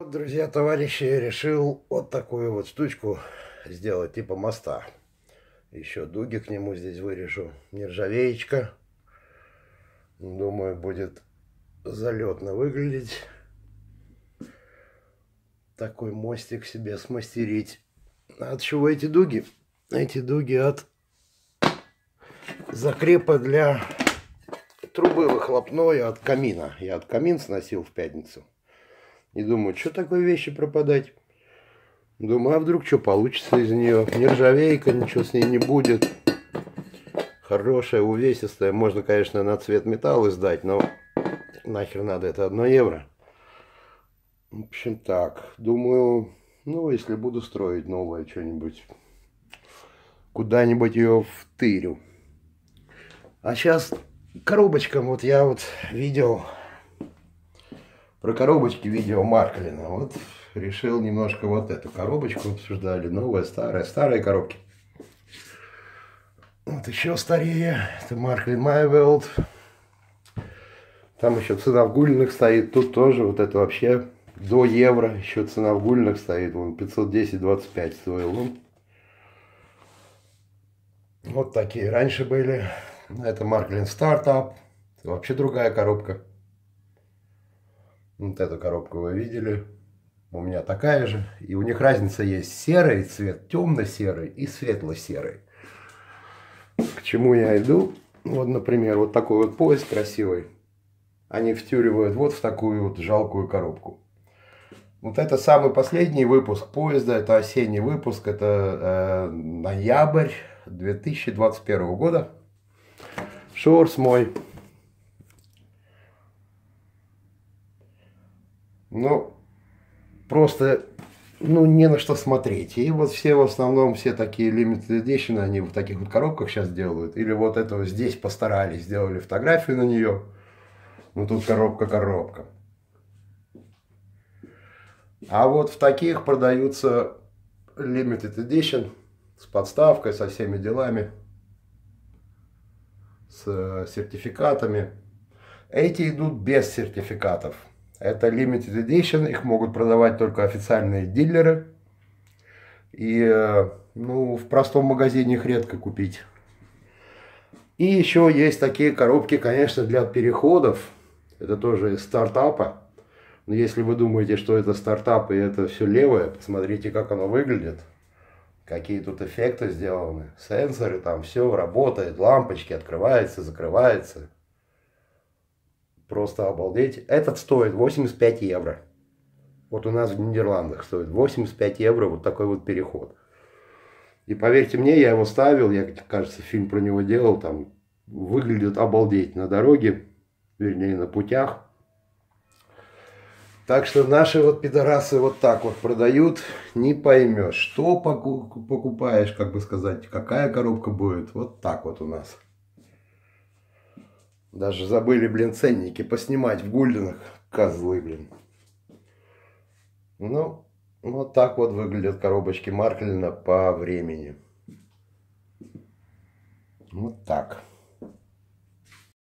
Вот, друзья, товарищи, решил вот такую вот штучку сделать, типа моста. Еще дуги к нему здесь вырежу. Нержавеечка. Думаю, будет залетно выглядеть. Такой мостик себе смастерить. От чего эти дуги? Эти дуги от закрепа для трубы выхлопной от камина. Я от камин сносил в пятницу. И думаю, что такое вещи пропадать? Думаю, а вдруг что получится из нее? Нержавейка, ничего с ней не будет. Хорошая, увесистая. Можно, конечно, на цвет металла сдать, но нахер надо, это одно евро. В общем, так, думаю, ну, если буду строить новое что-нибудь, куда-нибудь ее втырю. А сейчас коробочкам, вот я вот видел про коробочки видео Марклина. Вот решил немножко вот эту коробочку обсуждали. Новая, старая, старые коробки. Вот еще старее. Это Марклин Майвелд. Там еще цена в гульных стоит. Тут тоже вот это вообще до евро. Еще цена в гульных стоит. Вон 510-25 стоил Вот такие раньше были. Это Марклин Стартап. Вообще другая коробка. Вот эту коробку вы видели. У меня такая же. И у них разница есть серый цвет, темно-серый и светло-серый. К чему я иду? Вот, например, вот такой вот поезд красивый. Они втюривают вот в такую вот жалкую коробку. Вот это самый последний выпуск поезда, это осенний выпуск, это э, ноябрь 2021 года. Шорс мой. ну, просто, ну, не на что смотреть. И вот все в основном, все такие limited edition, они в таких вот коробках сейчас делают. Или вот этого здесь постарались, сделали фотографию на нее. Ну, тут коробка-коробка. А вот в таких продаются limited edition с подставкой, со всеми делами, с э, сертификатами. Эти идут без сертификатов. Это limited edition, их могут продавать только официальные дилеры. И э, ну, в простом магазине их редко купить. И еще есть такие коробки, конечно, для переходов. Это тоже из стартапа. Но если вы думаете, что это стартап и это все левое, посмотрите, как оно выглядит. Какие тут эффекты сделаны. Сенсоры там, все работает, лампочки открывается, закрывается. Просто обалдеть. Этот стоит 85 евро. Вот у нас в Нидерландах стоит 85 евро вот такой вот переход. И поверьте мне, я его ставил, я, кажется, фильм про него делал, там выглядит обалдеть на дороге, вернее, на путях. Так что наши вот пидорасы вот так вот продают, не поймешь, что покупаешь, как бы сказать, какая коробка будет, вот так вот у нас. Даже забыли, блин, ценники поснимать в гульденах. Козлы, блин. Ну, вот так вот выглядят коробочки Марклина по времени. Вот так.